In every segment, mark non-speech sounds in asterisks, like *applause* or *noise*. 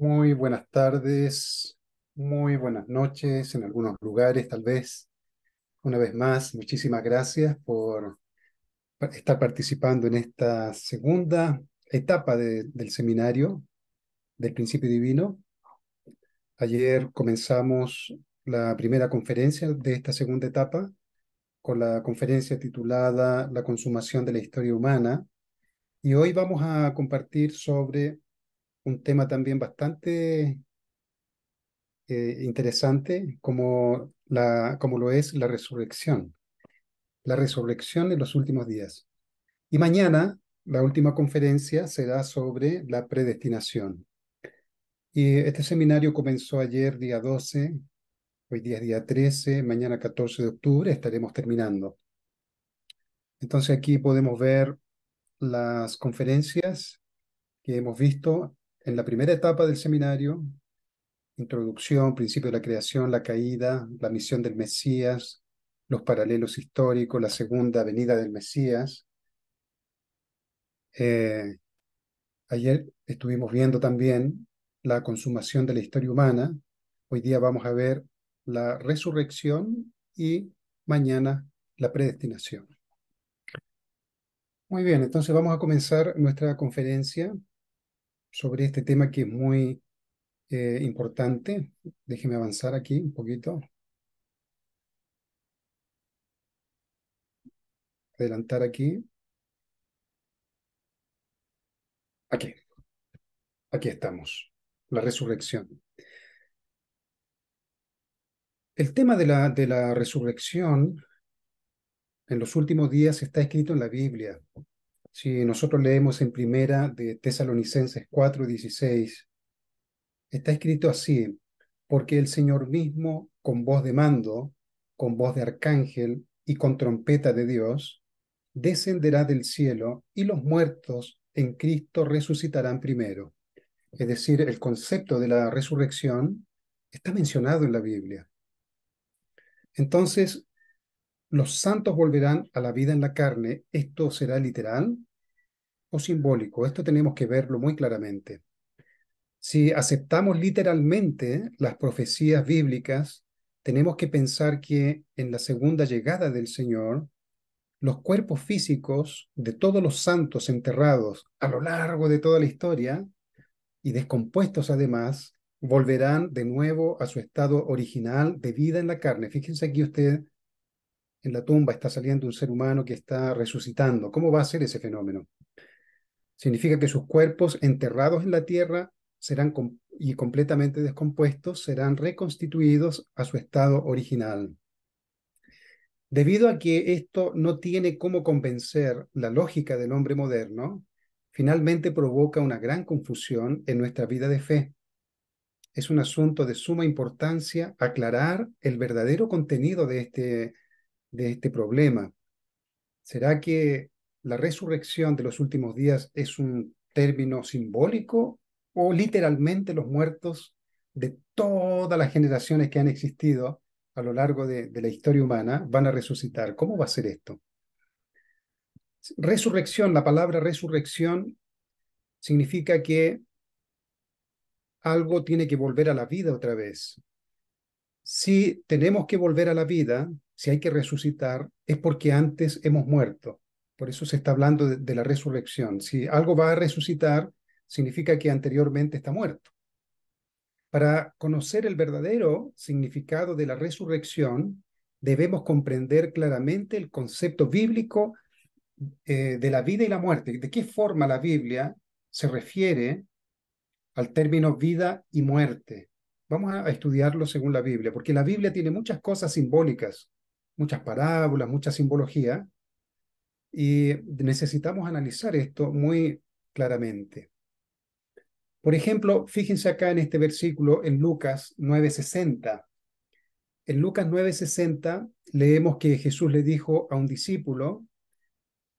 Muy buenas tardes, muy buenas noches en algunos lugares tal vez. Una vez más, muchísimas gracias por estar participando en esta segunda etapa del seminario del principio divino. Ayer comenzamos la primera conferencia de esta segunda etapa con la conferencia titulada La consumación de la historia humana y hoy vamos a compartir sobre un tema también bastante eh, interesante como, la, como lo es la resurrección, la resurrección en los últimos días. Y mañana la última conferencia será sobre la predestinación. Y este seminario comenzó ayer día 12, hoy día día 13, mañana 14 de octubre estaremos terminando. Entonces aquí podemos ver las conferencias que hemos visto en la primera etapa del seminario, introducción, principio de la creación, la caída, la misión del Mesías, los paralelos históricos, la segunda venida del Mesías. Eh, ayer estuvimos viendo también la consumación de la historia humana. Hoy día vamos a ver la resurrección y mañana la predestinación. Muy bien, entonces vamos a comenzar nuestra conferencia sobre este tema que es muy eh, importante. Déjeme avanzar aquí un poquito. Adelantar aquí. Aquí. Aquí estamos. La resurrección. El tema de la, de la resurrección en los últimos días está escrito en la Biblia. Si nosotros leemos en primera de Tesalonicenses 4:16, está escrito así, porque el Señor mismo, con voz de mando, con voz de arcángel y con trompeta de Dios, descenderá del cielo y los muertos en Cristo resucitarán primero. Es decir, el concepto de la resurrección está mencionado en la Biblia. Entonces, los santos volverán a la vida en la carne. ¿Esto será literal? o simbólico. Esto tenemos que verlo muy claramente. Si aceptamos literalmente las profecías bíblicas, tenemos que pensar que en la segunda llegada del Señor, los cuerpos físicos de todos los santos enterrados a lo largo de toda la historia y descompuestos además, volverán de nuevo a su estado original de vida en la carne. Fíjense aquí usted, en la tumba está saliendo un ser humano que está resucitando. ¿Cómo va a ser ese fenómeno? Significa que sus cuerpos enterrados en la tierra serán y completamente descompuestos serán reconstituidos a su estado original. Debido a que esto no tiene cómo convencer la lógica del hombre moderno, finalmente provoca una gran confusión en nuestra vida de fe. Es un asunto de suma importancia aclarar el verdadero contenido de este, de este problema. ¿Será que la resurrección de los últimos días es un término simbólico o literalmente los muertos de todas las generaciones que han existido a lo largo de, la historia humana van a resucitar. ¿Cómo va a ser esto? Resurrección, la palabra resurrección significa que algo tiene que volver a la vida otra vez. Si tenemos que volver a la vida, si hay que resucitar, es porque antes hemos muerto. Por eso se está hablando de, la resurrección. Si algo va a resucitar, significa que anteriormente está muerto. Para conocer el verdadero significado de la resurrección, debemos comprender claramente el concepto bíblico eh, de la vida y la muerte. ¿De qué forma la Biblia se refiere al término vida y muerte? Vamos a estudiarlo según la Biblia, porque la Biblia tiene muchas cosas simbólicas, muchas parábolas, mucha simbología, y necesitamos analizar esto muy claramente. Por ejemplo, fíjense acá en este versículo en Lucas 9:60. En Lucas 9:60 leemos que Jesús le dijo a un discípulo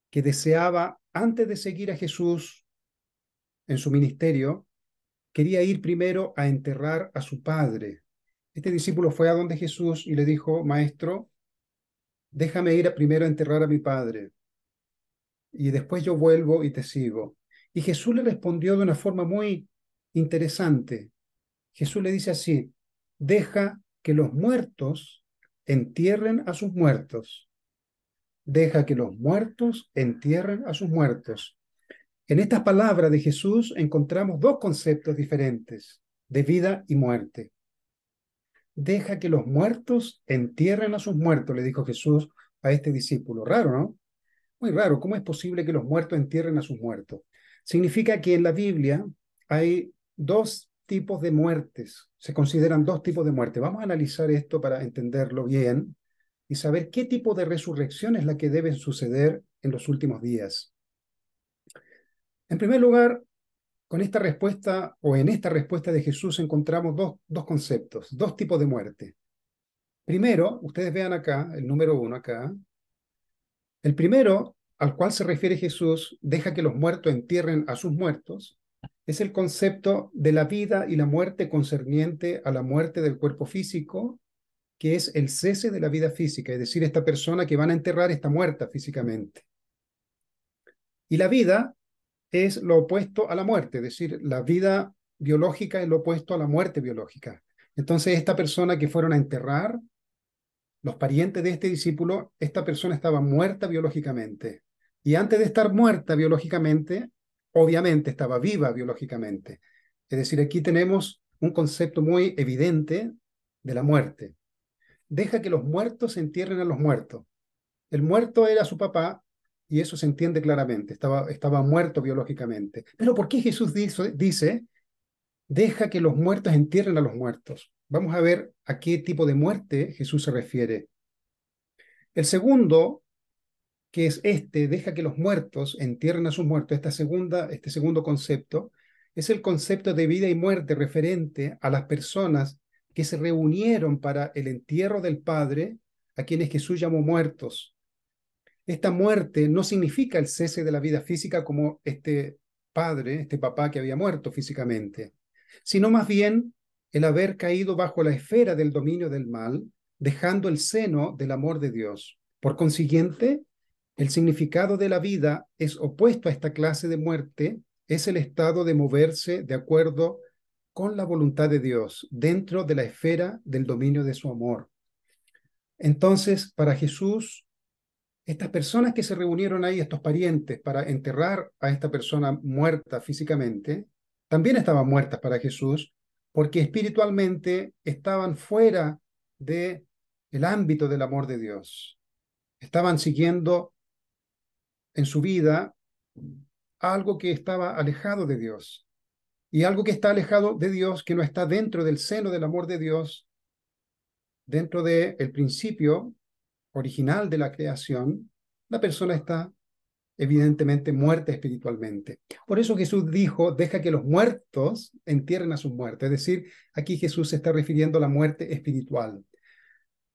que deseaba, antes de seguir a Jesús en su ministerio, quería ir primero a enterrar a su padre. Este discípulo fue a donde Jesús y le dijo, Maestro, déjame ir primero a enterrar a mi padre y después yo vuelvo y te sigo. Y Jesús le respondió de una forma muy interesante. Jesús le dice así, deja que los muertos entierren a sus muertos. Deja que los muertos entierren a sus muertos. En estas palabras de Jesús encontramos dos conceptos diferentes, de vida y muerte. Deja que los muertos entierren a sus muertos, le dijo Jesús a este discípulo. Raro, ¿no? Muy raro, ¿cómo es posible que los muertos entierren a sus muertos? Significa que en la Biblia hay dos tipos de muertes, se consideran dos tipos de muerte. Vamos a analizar esto para entenderlo bien y saber qué tipo de resurrección es la que debe suceder en los últimos días. En primer lugar, con esta respuesta o en esta respuesta de Jesús encontramos dos, dos conceptos, dos tipos de muerte. Primero, ustedes vean acá, el número uno acá, el primero, al cual se refiere Jesús, deja que los muertos entierren a sus muertos, es el concepto de la vida y la muerte concerniente a la muerte del cuerpo físico, que es el cese de la vida física, es decir, esta persona que van a enterrar está muerta físicamente. Y la vida es lo opuesto a la muerte, es decir, la vida biológica es lo opuesto a la muerte biológica. Entonces, esta persona que fueron a enterrar los parientes de este discípulo, esta persona estaba muerta biológicamente. Y antes de estar muerta biológicamente, obviamente estaba viva biológicamente. Es decir, aquí tenemos un concepto muy evidente de la muerte. Deja que los muertos se entierren a los muertos. El muerto era su papá y eso se entiende claramente, estaba, estaba muerto biológicamente. Pero ¿por qué Jesús dice, dice deja que los muertos entierren a los muertos. Vamos a ver a qué tipo de muerte Jesús se refiere. El segundo, que es este, deja que los muertos entierren a sus muertos, esta segunda, este segundo concepto, es el concepto de vida y muerte referente a las personas que se reunieron para el entierro del Padre, a quienes Jesús llamó muertos. Esta muerte no significa el cese de la vida física como este padre, este papá que había muerto físicamente sino más bien el haber caído bajo la esfera del dominio del mal, dejando el seno del amor de Dios. Por consiguiente, el significado de la vida es opuesto a esta clase de muerte, es el estado de moverse de acuerdo con la voluntad de Dios, dentro de la esfera del dominio de su amor. Entonces, para Jesús, estas personas que se reunieron ahí, estos parientes, para enterrar a esta persona muerta físicamente, también estaban muertas para Jesús, porque espiritualmente estaban fuera de el ámbito del amor de Dios. Estaban siguiendo en su vida algo que estaba alejado de Dios. Y algo que está alejado de Dios, que no está dentro del seno del amor de Dios, dentro del el principio original de la creación, la persona está evidentemente muerte espiritualmente. Por eso Jesús dijo, deja que los muertos entierren a sus muertos. Es decir, aquí Jesús se está refiriendo a la muerte espiritual.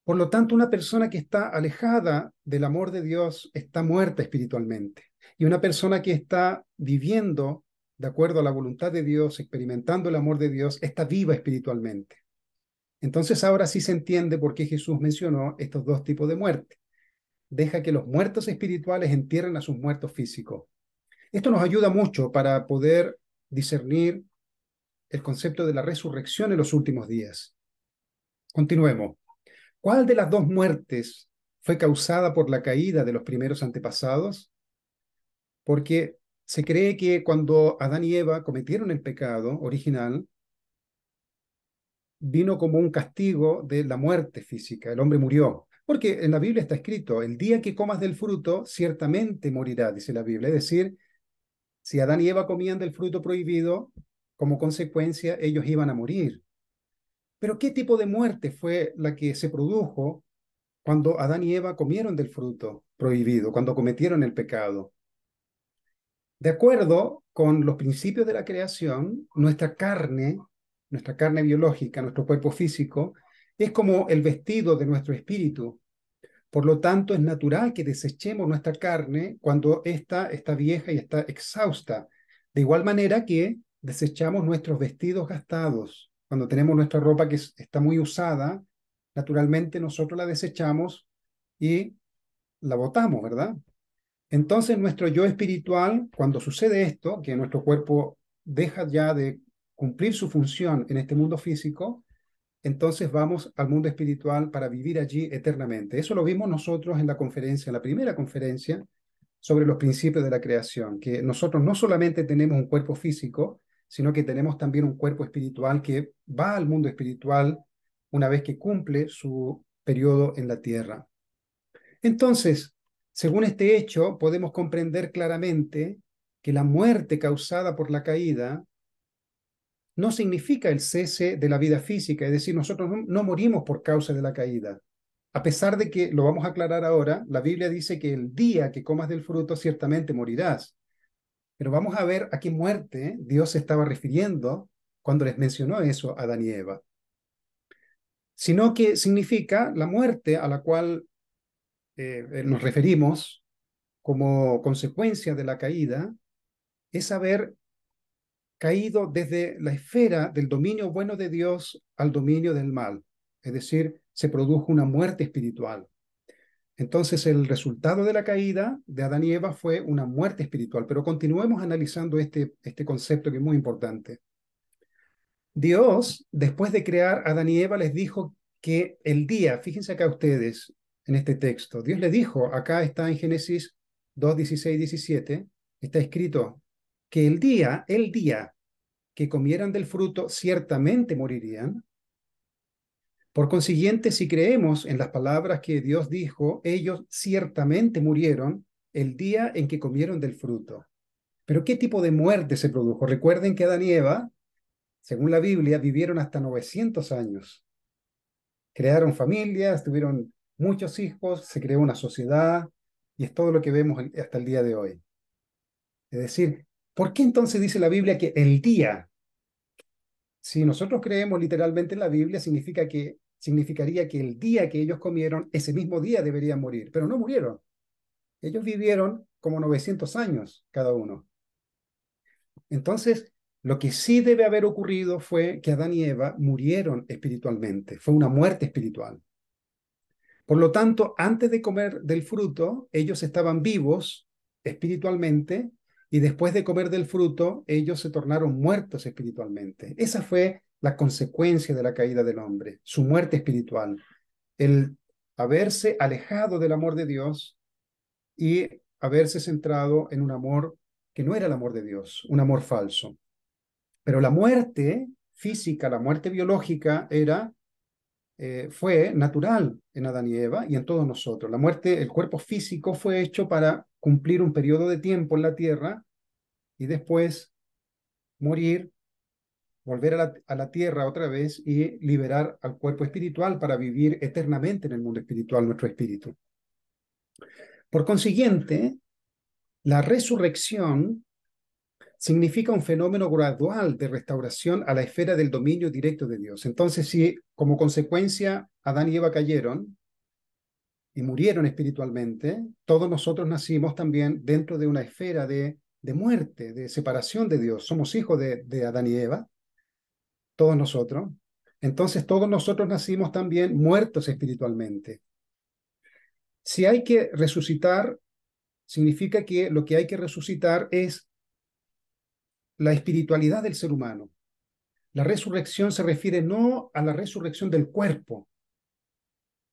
Por lo tanto, una persona que está alejada del amor de Dios está muerta espiritualmente. Y una persona que está viviendo de acuerdo a la voluntad de Dios, experimentando el amor de Dios, está viva espiritualmente. Entonces ahora sí se entiende por qué Jesús mencionó estos dos tipos de muerte deja que los muertos espirituales entierren a sus muertos físicos. Esto nos ayuda mucho para poder discernir el concepto de la resurrección en los últimos días. Continuemos. ¿Cuál de las dos muertes fue causada por la caída de los primeros antepasados? Porque se cree que cuando Adán y Eva cometieron el pecado original, vino como un castigo de la muerte física. El hombre murió. Porque en la Biblia está escrito, el día que comas del fruto, ciertamente morirá, dice la Biblia. Es decir, si Adán y Eva comían del fruto prohibido, como consecuencia ellos iban a morir. Pero ¿qué tipo de muerte fue la que se produjo cuando Adán y Eva comieron del fruto prohibido, cuando cometieron el pecado? De acuerdo con los principios de la creación, nuestra carne, nuestra carne biológica, nuestro cuerpo físico, es como el vestido de nuestro espíritu. Por lo tanto, es natural que desechemos nuestra carne cuando ésta está vieja y está exhausta, de igual manera que desechamos nuestros vestidos gastados. Cuando tenemos nuestra ropa que está muy usada, naturalmente nosotros la desechamos y la botamos, ¿verdad? Entonces nuestro yo espiritual, cuando sucede esto, que nuestro cuerpo deja ya de cumplir su función en este mundo físico, entonces vamos al mundo espiritual para vivir allí eternamente. Eso lo vimos nosotros en la conferencia, en la primera conferencia sobre los principios de la creación, que nosotros no solamente tenemos un cuerpo físico, sino que tenemos también un cuerpo espiritual que va al mundo espiritual una vez que cumple su periodo en la tierra. Entonces, según este hecho, podemos comprender claramente que la muerte causada por la caída no significa el cese de la vida física, es decir, nosotros no, morimos por causa de la caída. A pesar de que, lo vamos a aclarar ahora, la Biblia dice que el día que comas del fruto ciertamente morirás. Pero vamos a ver a qué muerte Dios se estaba refiriendo cuando les mencionó eso a Adán y Eva. Sino que significa la muerte a la cual eh, nos referimos como consecuencia de la caída, es saber caído desde la esfera del dominio bueno de Dios al dominio del mal, es decir, se produjo una muerte espiritual. Entonces el resultado de la caída de Adán y Eva fue una muerte espiritual, pero continuemos analizando este, este concepto que es muy importante. Dios, después de crear a Adán y Eva, les dijo que el día, fíjense acá ustedes en este texto, Dios le dijo, acá está en Génesis 2, 16, 17, está escrito que el día, el día, que comieran del fruto ciertamente morirían. Por consiguiente, si creemos en las palabras que Dios dijo, ellos ciertamente murieron el día en que comieron del fruto. Pero ¿qué tipo de muerte se produjo? Recuerden que Adán y Eva, según la Biblia, vivieron hasta 900 años. Crearon familias, tuvieron muchos hijos, se creó una sociedad y es todo lo que vemos hasta el día de hoy. Es decir, ¿Por qué entonces dice la Biblia que el día? Si nosotros creemos literalmente en la Biblia, significa que, significaría que el día que ellos comieron, ese mismo día deberían morir, pero no murieron. Ellos vivieron como 900 años cada uno. Entonces, lo que sí debe haber ocurrido fue que Adán y Eva murieron espiritualmente, fue una muerte espiritual. Por lo tanto, antes de comer del fruto, ellos estaban vivos espiritualmente, y después de comer del fruto, ellos se tornaron muertos espiritualmente. Esa fue la consecuencia de la caída del hombre, su muerte espiritual, el haberse alejado del amor de Dios y haberse centrado en un amor que no era el amor de Dios, un amor falso. Pero la muerte física, la muerte biológica era eh, fue natural en Adán y Eva y en todos nosotros. La muerte, el cuerpo físico fue hecho para cumplir un periodo de tiempo en la tierra y después morir, volver a la, a la, tierra otra vez y liberar al cuerpo espiritual para vivir eternamente en el mundo espiritual, nuestro espíritu. Por consiguiente, la resurrección significa un fenómeno gradual de restauración a la esfera del dominio directo de Dios. Entonces, si como consecuencia Adán y Eva cayeron, y murieron espiritualmente, todos nosotros nacimos también dentro de una esfera de, de muerte, de separación de Dios. Somos hijos de, de Adán y Eva, todos nosotros. Entonces todos nosotros nacimos también muertos espiritualmente. Si hay que resucitar, significa que lo que hay que resucitar es la espiritualidad del ser humano. La resurrección se refiere no a la resurrección del cuerpo,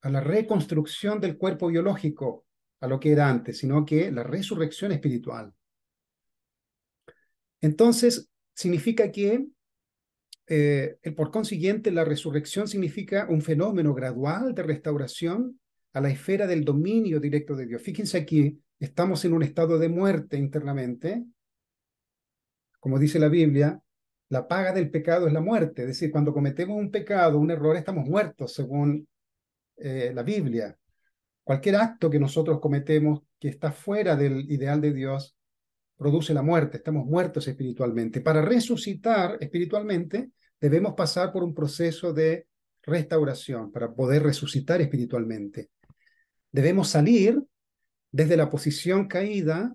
a la reconstrucción del cuerpo biológico, a lo que era antes, sino que la resurrección espiritual. Entonces, significa que, eh, por consiguiente, la resurrección significa un fenómeno gradual de restauración a la esfera del dominio directo de Dios. Fíjense aquí, estamos en un estado de muerte internamente. Como dice la Biblia, la paga del pecado es la muerte. Es decir, cuando cometemos un pecado, un error, estamos muertos según eh, la Biblia. Cualquier acto que nosotros cometemos que está fuera del ideal de Dios produce la muerte, estamos muertos espiritualmente. Para resucitar espiritualmente debemos pasar por un proceso de restauración para poder resucitar espiritualmente. Debemos salir desde la posición caída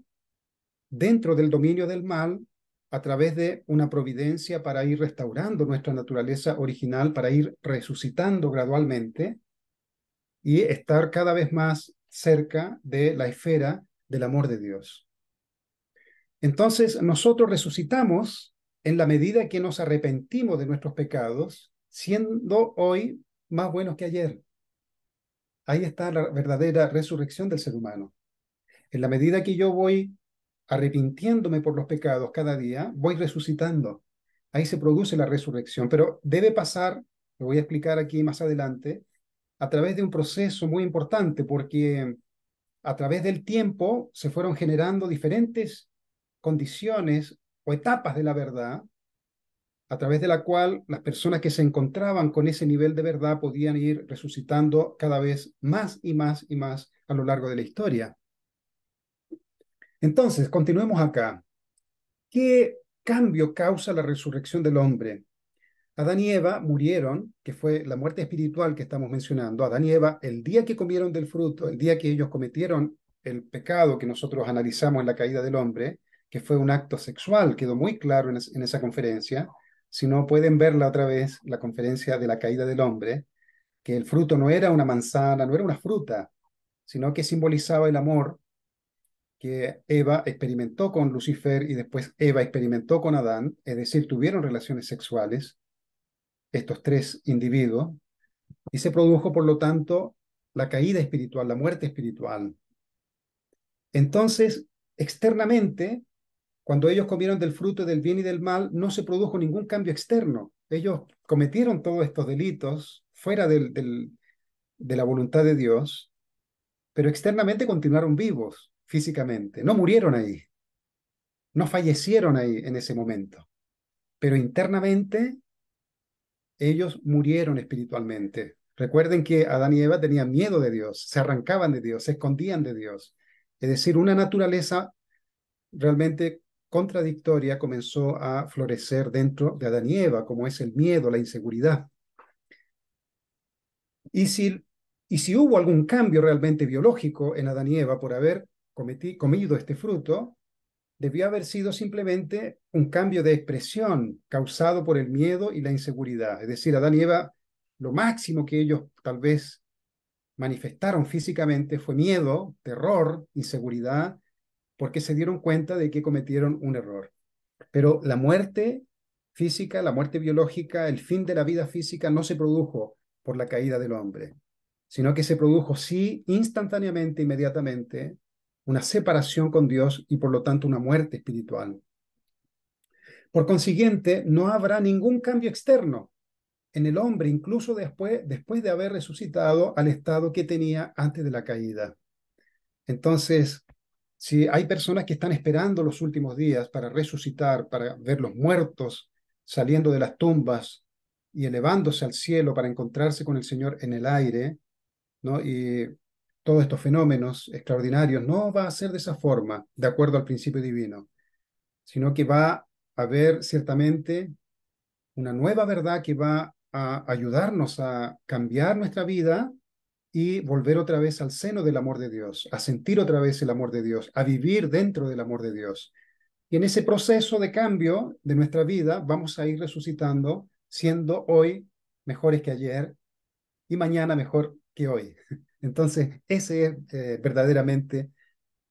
dentro del dominio del mal a través de una providencia para ir restaurando nuestra naturaleza original, para ir resucitando gradualmente y estar cada vez más cerca de la esfera del amor de Dios. Entonces, nosotros resucitamos en la medida que nos arrepentimos de nuestros pecados, siendo hoy más buenos que ayer. Ahí está la verdadera resurrección del ser humano. En la medida que yo voy arrepintiéndome por los pecados cada día, voy resucitando. Ahí se produce la resurrección, pero debe pasar, lo voy a explicar aquí más adelante, a través de un proceso muy importante, porque a través del tiempo se fueron generando diferentes condiciones o etapas de la verdad, a través de la cual las personas que se encontraban con ese nivel de verdad podían ir resucitando cada vez más y más y más a lo largo de la historia. Entonces, continuemos acá. ¿Qué cambio causa la resurrección del hombre? Adán y Eva murieron, que fue la muerte espiritual que estamos mencionando. Adán y Eva, el día que comieron del fruto, el día que ellos cometieron el pecado que nosotros analizamos en la caída del hombre, que fue un acto sexual, quedó muy claro en, en esa conferencia. Si no, pueden verla otra vez, la conferencia de la caída del hombre, que el fruto no era una manzana, no era una fruta, sino que simbolizaba el amor que Eva experimentó con Lucifer y después Eva experimentó con Adán, es decir, tuvieron relaciones sexuales estos tres individuos, y se produjo, por lo tanto, la caída espiritual, la muerte espiritual. Entonces, externamente, cuando ellos comieron del fruto del bien y del mal, no se produjo ningún cambio externo. Ellos cometieron todos estos delitos fuera de la voluntad de Dios, pero externamente continuaron vivos físicamente, no murieron ahí, no fallecieron ahí en ese momento, pero internamente ellos murieron espiritualmente. Recuerden que Adán y Eva tenían miedo de Dios, se arrancaban de Dios, se escondían de Dios. Es decir, una naturaleza realmente contradictoria comenzó a florecer dentro de Adán y Eva, como es el miedo, la inseguridad. Y si, y si hubo algún cambio realmente biológico en Adán y Eva por haber comido este fruto, debió haber sido simplemente un cambio de expresión causado por el miedo y la inseguridad. Es decir, Adán y Eva, lo máximo que ellos tal vez manifestaron físicamente fue miedo, terror, inseguridad, porque se dieron cuenta de que cometieron un error. Pero la muerte física, la muerte biológica, el fin de la vida física no se produjo por la caída del hombre, sino que se produjo sí instantáneamente, inmediatamente, una separación con Dios y por lo tanto una muerte espiritual. Por consiguiente, no habrá ningún cambio externo en el hombre, incluso después, después de haber resucitado al estado que tenía antes de la caída. Entonces, si hay personas que están esperando los últimos días para resucitar, para ver los muertos saliendo de las tumbas y elevándose al cielo para encontrarse con el Señor en el aire, ¿no? Y todos estos fenómenos extraordinarios, no va a ser de esa forma, de acuerdo al principio divino, sino que va a haber ciertamente una nueva verdad que va a ayudarnos a cambiar nuestra vida y volver otra vez al seno del amor de Dios, a sentir otra vez el amor de Dios, a vivir dentro del amor de Dios. Y en ese proceso de cambio de nuestra vida vamos a ir resucitando, siendo hoy mejores que ayer y mañana mejor que hoy. Entonces, esa es eh, verdaderamente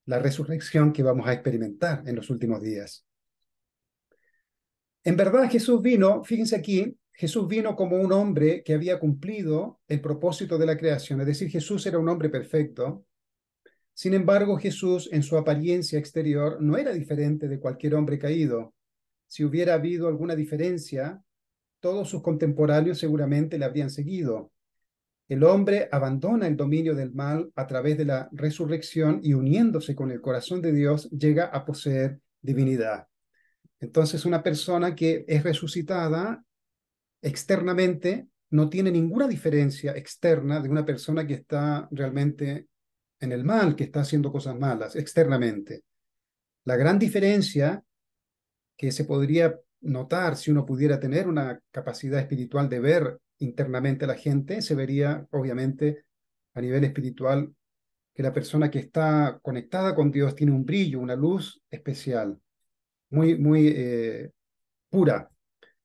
la resurrección que vamos a experimentar en los últimos días. En verdad Jesús vino, fíjense aquí, Jesús vino como un hombre que había cumplido el propósito de la creación, es decir, Jesús era un hombre perfecto. Sin embargo, Jesús en su apariencia exterior no era diferente de cualquier hombre caído. Si hubiera habido alguna diferencia, todos sus contemporáneos seguramente le habrían seguido el hombre abandona el dominio del mal a través de la resurrección y uniéndose con el corazón de Dios llega a poseer divinidad. Entonces una persona que es resucitada externamente no tiene ninguna diferencia externa de una persona que está realmente en el mal, que está haciendo cosas malas externamente. La gran diferencia que se podría notar si uno pudiera tener una capacidad espiritual de ver internamente a la gente, se vería obviamente a nivel espiritual que la persona que está conectada con Dios tiene un brillo, una luz especial, muy, muy eh, pura.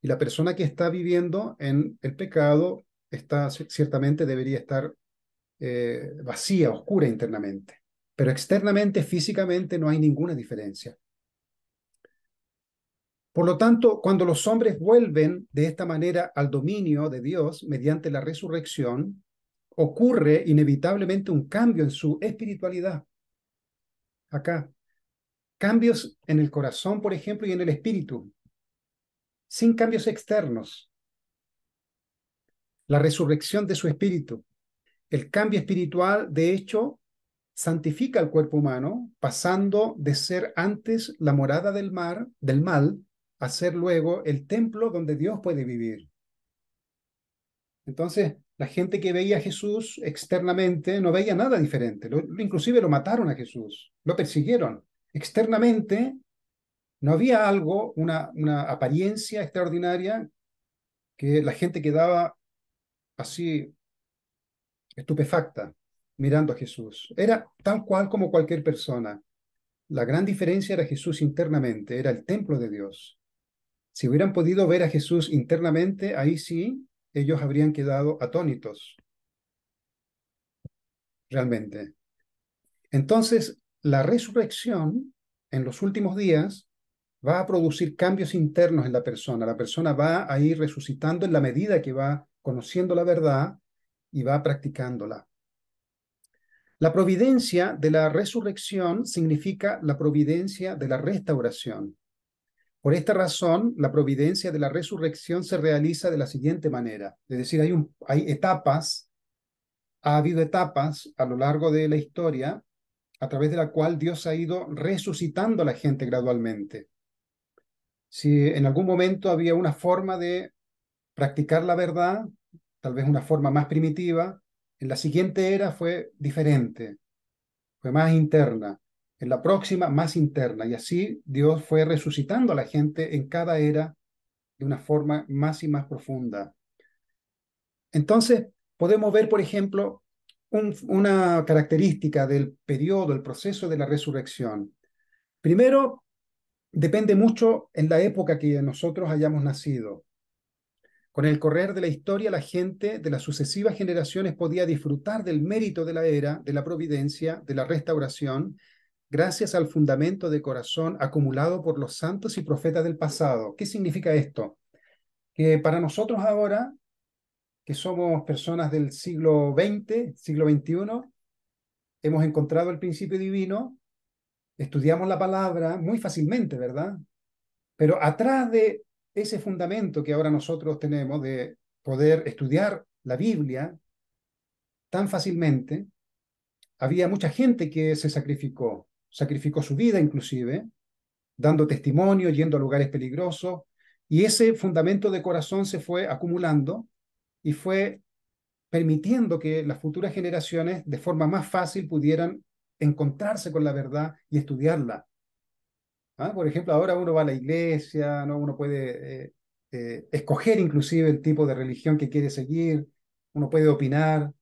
Y la persona que está viviendo en el pecado está ciertamente debería estar eh, vacía, oscura internamente. Pero externamente, físicamente, no hay ninguna diferencia. Por lo tanto, cuando los hombres vuelven de esta manera al dominio de Dios mediante la resurrección, ocurre inevitablemente un cambio en su espiritualidad. Acá, cambios en el corazón, por ejemplo, y en el espíritu, sin cambios externos. La resurrección de su espíritu. El cambio espiritual, de hecho, santifica al cuerpo humano, pasando de ser antes la morada del mar, del mal, Hacer luego el templo donde Dios puede vivir. Entonces, la gente que veía a Jesús externamente no veía nada diferente. Lo, inclusive lo mataron a Jesús, lo persiguieron. Externamente no había algo, una, una apariencia extraordinaria que la gente quedaba así estupefacta mirando a Jesús. Era tal cual como cualquier persona. La gran diferencia era Jesús internamente, era el templo de Dios. Si hubieran podido ver a Jesús internamente, ahí sí, ellos habrían quedado atónitos. Realmente. Entonces, la resurrección en los últimos días va a producir cambios internos en la persona. La persona va a ir resucitando en la medida que va conociendo la verdad y va practicándola. La providencia de la resurrección significa la providencia de la restauración. Por esta razón, la providencia de la resurrección se realiza de la siguiente manera. Es decir, hay, etapas, ha habido etapas a lo largo de la historia a través de la cual Dios ha ido resucitando a la gente gradualmente. Si en algún momento había una forma de practicar la verdad, tal vez una forma más primitiva, en la siguiente era fue diferente, fue más interna en la próxima más interna. Y así Dios fue resucitando a la gente en cada era de una forma más y más profunda. Entonces, podemos ver, por ejemplo, una característica del periodo, el proceso de la resurrección. Primero, depende mucho en la época que nosotros hayamos nacido. Con el correr de la historia, la gente de las sucesivas generaciones podía disfrutar del mérito de la era, de la providencia, de la restauración gracias al fundamento de corazón acumulado por los santos y profetas del pasado. ¿Qué significa esto? Que para nosotros ahora, que somos personas del siglo XX, siglo XXI, hemos encontrado el principio divino, estudiamos la palabra muy fácilmente, ¿verdad? Pero atrás de ese fundamento que ahora nosotros tenemos de poder estudiar la Biblia tan fácilmente, había mucha gente que se sacrificó, sacrificó su vida inclusive, dando testimonio, yendo a lugares peligrosos, y ese fundamento de corazón se fue acumulando y fue permitiendo que las futuras generaciones de forma más fácil pudieran encontrarse con la verdad y estudiarla. ¿Ah? Por ejemplo, ahora uno va a la iglesia, ¿no? uno puede eh, eh, escoger inclusive el tipo de religión que quiere seguir, uno puede opinar,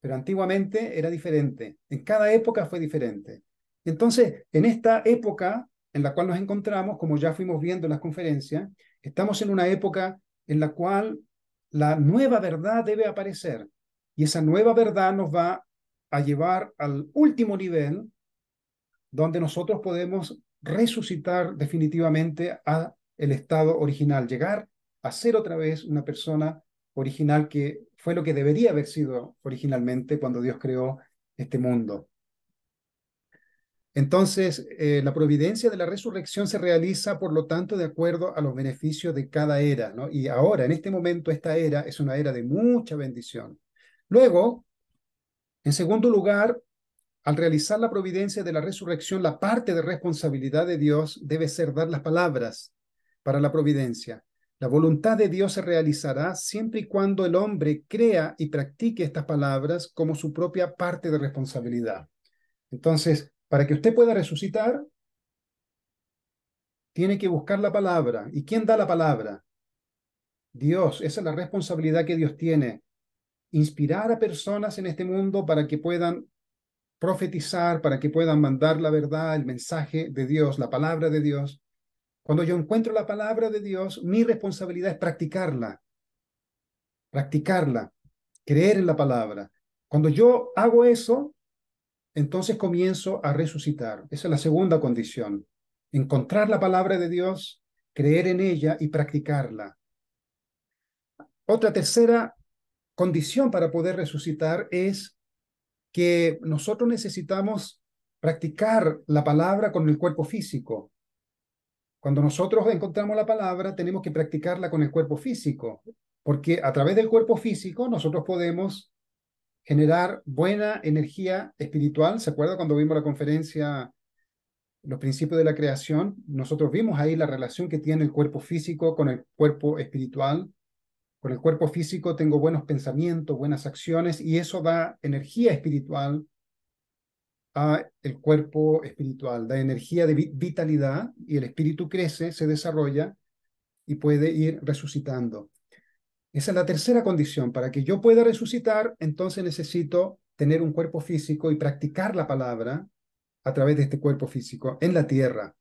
pero antiguamente era diferente, en cada época fue diferente. Entonces, en esta época en la cual nos encontramos, como ya fuimos viendo en las conferencias, estamos en una época en la cual la nueva verdad debe aparecer y esa nueva verdad nos va a llevar al último nivel donde nosotros podemos resucitar definitivamente a el estado original, llegar a ser otra vez una persona original que fue lo que debería haber sido originalmente cuando Dios creó este mundo. Entonces, eh, la providencia de la resurrección se realiza, por lo tanto, de acuerdo a los beneficios de cada era, ¿no? Y ahora, en este momento, esta era es una era de mucha bendición. Luego, en segundo lugar, al realizar la providencia de la resurrección, la parte de responsabilidad de Dios debe ser dar las palabras para la providencia. La voluntad de Dios se realizará siempre y cuando el hombre crea y practique estas palabras como su propia parte de responsabilidad. Entonces, para que usted pueda resucitar, tiene que buscar la palabra. ¿Y quién da la palabra? Dios. Esa es la responsabilidad que Dios tiene. Inspirar a personas en este mundo para que puedan profetizar, para que puedan mandar la verdad, el mensaje de Dios, la palabra de Dios. Cuando yo encuentro la palabra de Dios, mi responsabilidad es practicarla, practicarla, creer en la palabra. Cuando yo hago eso, entonces comienzo a resucitar. Esa es la segunda condición. Encontrar la palabra de Dios, creer en ella y practicarla. Otra tercera condición para poder resucitar es que nosotros necesitamos practicar la palabra con el cuerpo físico. Cuando nosotros encontramos la palabra, tenemos que practicarla con el cuerpo físico, porque a través del cuerpo físico nosotros podemos generar buena energía espiritual. ¿Se acuerda cuando vimos la conferencia Los principios de la creación? Nosotros vimos ahí la relación que tiene el cuerpo físico con el cuerpo espiritual. Con el cuerpo físico tengo buenos pensamientos, buenas acciones y eso da energía espiritual a el cuerpo espiritual, da energía de vitalidad y el espíritu crece, se desarrolla y puede ir resucitando. Esa es la tercera condición. Para que yo pueda resucitar, entonces necesito tener un cuerpo físico y practicar la palabra a través de este cuerpo físico en la tierra.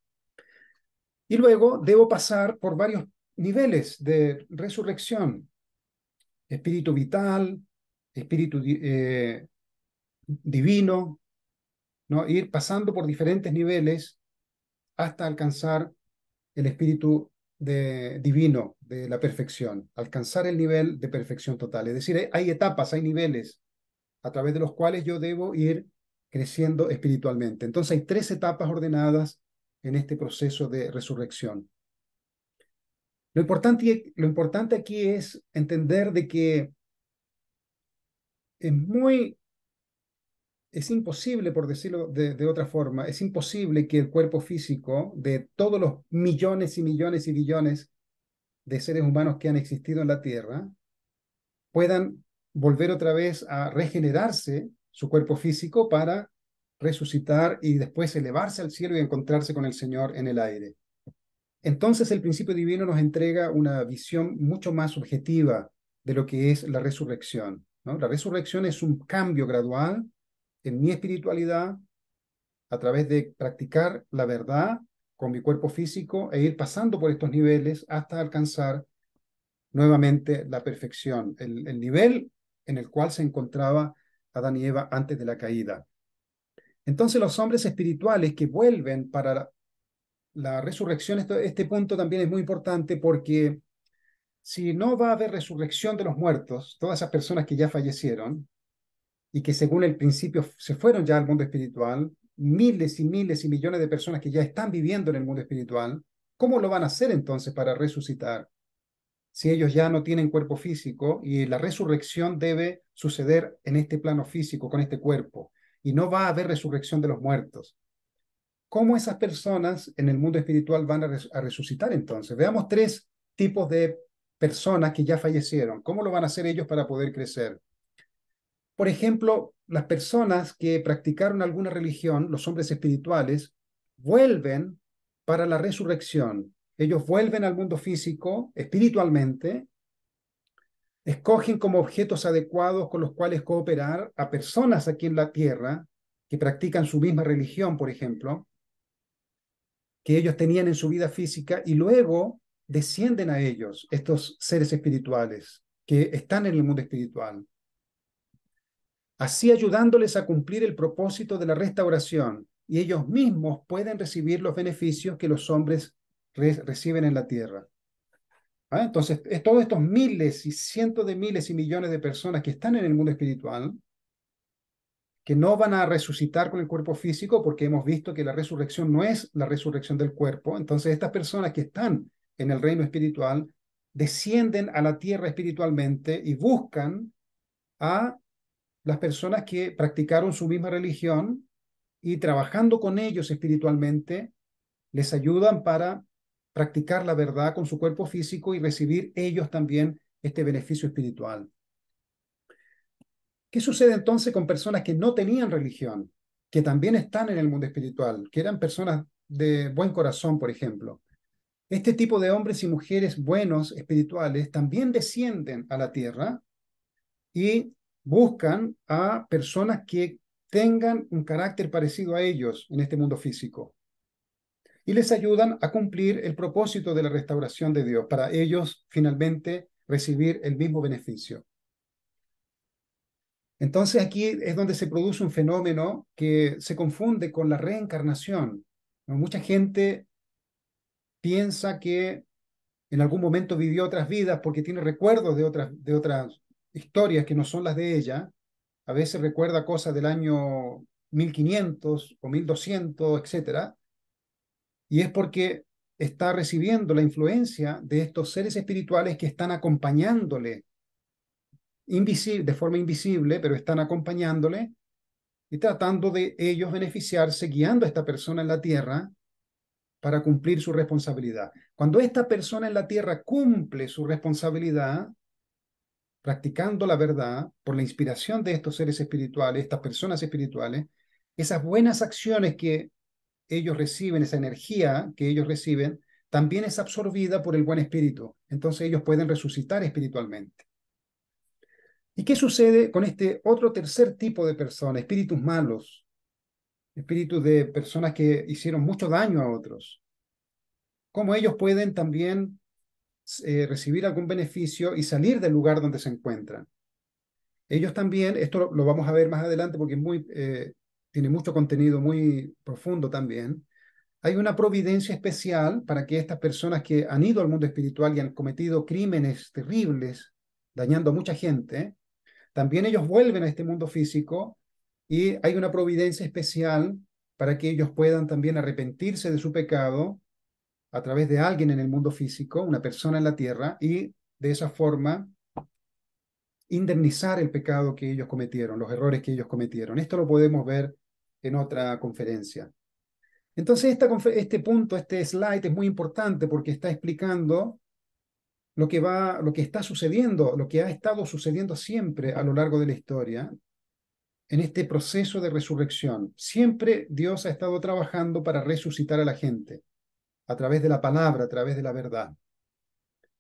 Y luego debo pasar por varios niveles de resurrección. Espíritu vital, espíritu eh, divino, ¿no? ir pasando por diferentes niveles hasta alcanzar el espíritu divino, de la perfección, alcanzar el nivel de perfección total. Es decir, hay etapas, hay niveles a través de los cuales yo debo ir creciendo espiritualmente. Entonces hay tres etapas ordenadas en este proceso de resurrección. Lo importante, lo importante aquí es entender de que es muy es imposible, por decirlo de, otra forma, es imposible que el cuerpo físico de todos los millones y millones y billones de seres humanos que han existido en la Tierra puedan volver otra vez a regenerarse su cuerpo físico para resucitar y después elevarse al cielo y encontrarse con el Señor en el aire. Entonces el principio divino nos entrega una visión mucho más subjetiva de lo que es la resurrección. La resurrección es un cambio gradual en mi espiritualidad a través de practicar la verdad con mi cuerpo físico e ir pasando por estos niveles hasta alcanzar nuevamente la perfección, el, nivel en el cual se encontraba Adán y Eva antes de la caída. Entonces los hombres espirituales que vuelven para la resurrección, este, este punto también es muy importante porque si no va a haber resurrección de los muertos, todas esas personas que ya fallecieron, y que según el principio se fueron ya al mundo espiritual, miles y miles y millones de personas que ya están viviendo en el mundo espiritual, ¿cómo lo van a hacer entonces para resucitar? Si ellos ya no tienen cuerpo físico y la resurrección debe suceder en este plano físico, con este cuerpo, y no va a haber resurrección de los muertos. ¿Cómo esas personas en el mundo espiritual van a, resucitar entonces? Veamos tres tipos de personas que ya fallecieron. ¿Cómo lo van a hacer ellos para poder crecer? Por ejemplo, las personas que practicaron alguna religión, los hombres espirituales, vuelven para la resurrección. Ellos vuelven al mundo físico espiritualmente, escogen como objetos adecuados con los cuales cooperar a personas aquí en la tierra que practican su misma religión, por ejemplo, que ellos tenían en su vida física y luego descienden a ellos, estos seres espirituales que están en el mundo espiritual así ayudándoles a cumplir el propósito de la restauración y ellos mismos pueden recibir los beneficios que los hombres reciben en la tierra. ¿Ah? Entonces, todos estos miles y cientos de miles y millones de personas que están en el mundo espiritual, que no van a resucitar con el cuerpo físico porque hemos visto que la resurrección no es la resurrección del cuerpo, entonces estas personas que están en el reino espiritual descienden a la tierra espiritualmente y buscan a las personas que practicaron su misma religión y trabajando con ellos espiritualmente, les ayudan para practicar la verdad con su cuerpo físico y recibir ellos también este beneficio espiritual. ¿Qué sucede entonces con personas que no tenían religión, que también están en el mundo espiritual, que eran personas de buen corazón, por ejemplo? Este tipo de hombres y mujeres buenos, espirituales, también descienden a la tierra y buscan a personas que tengan un carácter parecido a ellos en este mundo físico y les ayudan a cumplir el propósito de la restauración de Dios para ellos finalmente recibir el mismo beneficio. Entonces aquí es donde se produce un fenómeno que se confunde con la reencarnación. Mucha gente piensa que en algún momento vivió otras vidas porque tiene recuerdos de otras, de otras historias que no son las de ella, a veces recuerda cosas del año 1500 o 1200, etcétera, y es porque está recibiendo la influencia de estos seres espirituales que están acompañándole invisible, de forma invisible, pero están acompañándole y tratando de ellos beneficiarse, guiando a esta persona en la tierra para cumplir su responsabilidad. Cuando esta persona en la tierra cumple su responsabilidad, practicando la verdad, por la inspiración de estos seres espirituales, estas personas espirituales, esas buenas acciones que ellos reciben, esa energía que ellos reciben, también es absorbida por el buen espíritu. Entonces ellos pueden resucitar espiritualmente. ¿Y qué sucede con este otro tercer tipo de personas, espíritus malos, espíritus de personas que hicieron mucho daño a otros? ¿Cómo ellos pueden también eh, recibir algún beneficio y salir del lugar donde se encuentran. Ellos también, esto lo, vamos a ver más adelante porque es muy, eh, tiene mucho contenido muy profundo también, hay una providencia especial para que estas personas que han ido al mundo espiritual y han cometido crímenes terribles, dañando a mucha gente, también ellos vuelven a este mundo físico y hay una providencia especial para que ellos puedan también arrepentirse de su pecado a través de alguien en el mundo físico, una persona en la tierra, y de esa forma indemnizar el pecado que ellos cometieron, los errores que ellos cometieron. Esto lo podemos ver en otra conferencia. Entonces, este punto, este slide es muy importante porque está explicando lo que, va, lo que está sucediendo, lo que ha estado sucediendo siempre a lo largo de la historia en este proceso de resurrección. Siempre Dios ha estado trabajando para resucitar a la gente a través de la palabra, a través de la verdad.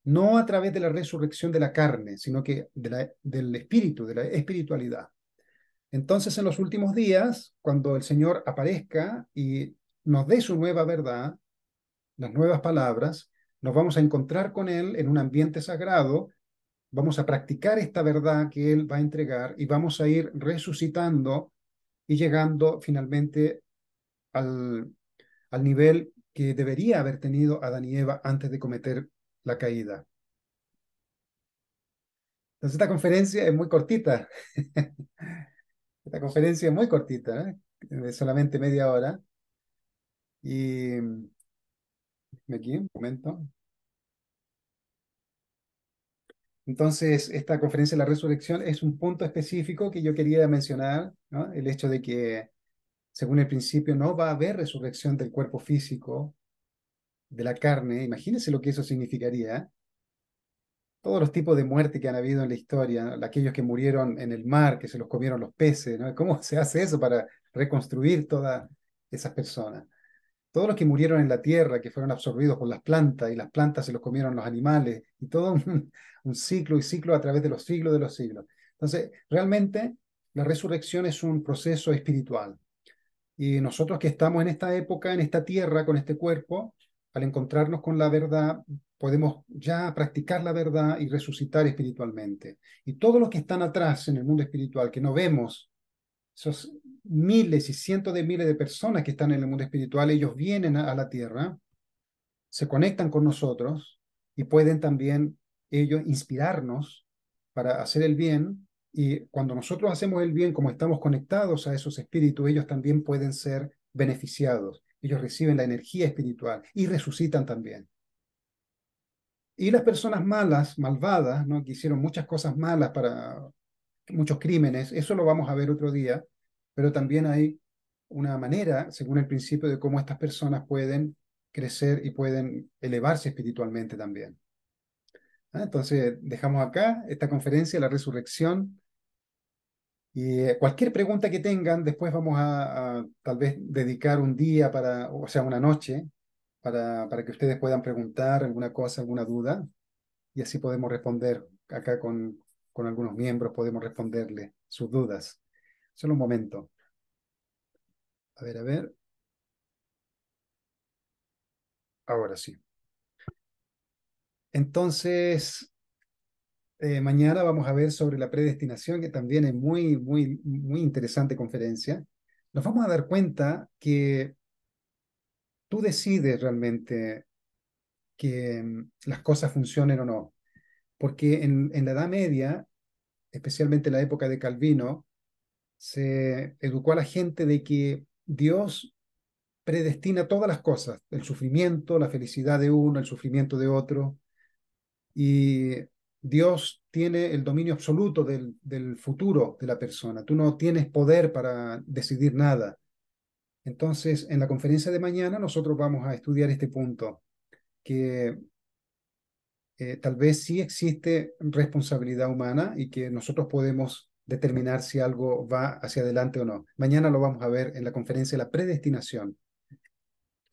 No a través de la resurrección de la carne, sino que del espíritu, de la espiritualidad. Entonces, en los últimos días, cuando el Señor aparezca y nos dé su nueva verdad, las nuevas palabras, nos vamos a encontrar con Él en un ambiente sagrado, vamos a practicar esta verdad que Él va a entregar y vamos a ir resucitando y llegando finalmente al, al nivel que debería haber tenido Adán y Eva antes de cometer la caída. Entonces esta conferencia es muy cortita. *laughs* esta conferencia es muy cortita, ¿eh? solamente media hora. Y mm, aquí, un momento. Entonces, esta conferencia de la resurrección es un punto específico que yo quería mencionar, ¿no? el hecho de que según el principio, no va a haber resurrección del cuerpo físico, de la carne. Imagínense lo que eso significaría. Todos los tipos de muerte que han habido en la historia, aquellos que murieron en el mar, que se los comieron los peces, ¿Cómo se hace eso para reconstruir todas esas personas? Todos los que murieron en la tierra, que fueron absorbidos por las plantas y las plantas se los comieron los animales, y todo un *laughs* ciclo y ciclo a través de los siglos de los siglos. Entonces, realmente la resurrección es un proceso espiritual, y nosotros que estamos en esta época, en esta tierra, con este cuerpo, al encontrarnos con la verdad, podemos ya practicar la verdad y resucitar espiritualmente. Y todos los que están atrás en el mundo espiritual, que no vemos, esos miles y cientos de miles de personas que están en el mundo espiritual, ellos vienen a, la tierra, se conectan con nosotros y pueden también ellos inspirarnos para hacer el bien y cuando nosotros hacemos el bien, como estamos conectados a esos espíritus, ellos también pueden ser beneficiados. Ellos reciben la energía espiritual y resucitan también. Y las personas malas, malvadas, ¿no? que hicieron muchas cosas malas para muchos crímenes, eso lo vamos a ver otro día, pero también hay una manera, según el principio, de cómo estas personas pueden crecer y pueden elevarse espiritualmente también. Ah, entonces, dejamos acá esta conferencia, la resurrección. Y eh, cualquier pregunta que tengan, después vamos a, a, tal vez dedicar un día para, o sea, una noche, para, para que ustedes puedan preguntar alguna cosa, alguna duda, y así podemos responder acá con, con algunos miembros, podemos responderle sus dudas. Solo un momento. A ver, a ver. Ahora sí. Entonces, eh, mañana vamos a ver sobre la predestinación, que también es muy, muy, muy interesante conferencia. Nos vamos a dar cuenta que tú decides realmente que mm, las cosas funcionen o no. Porque en, en la Edad Media, especialmente en la época de Calvino, se educó a la gente de que Dios predestina todas las cosas, el sufrimiento, la felicidad de uno, el sufrimiento de otro, y Dios tiene el dominio absoluto del, futuro de la persona. Tú no tienes poder para decidir nada. Entonces, en la conferencia de mañana nosotros vamos a estudiar este punto, que eh, tal vez sí existe responsabilidad humana y que nosotros podemos determinar si algo va hacia adelante o no. Mañana lo vamos a ver en la conferencia de la predestinación.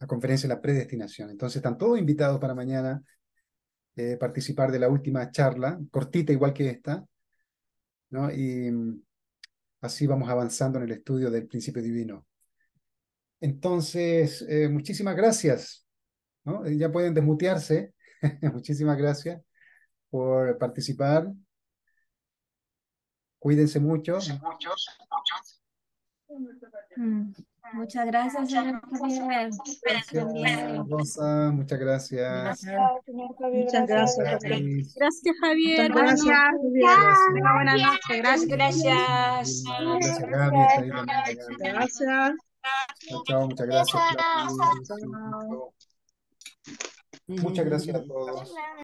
La conferencia de la predestinación. Entonces, están todos invitados para mañana eh, participar de la última charla, cortita igual que esta, ¿no? y mm, así vamos avanzando en el estudio del principio divino. Entonces, eh, muchísimas gracias. ¿no? Eh, ya pueden desmutearse. *laughs* muchísimas gracias por participar. Cuídense mucho. Muchos, muchos. Mm. Muchas gracias, muchas gracias. gracias, Gracias, Javier. Muchas gracias. Gracias, muchas gracias. Muchas gracias a todos.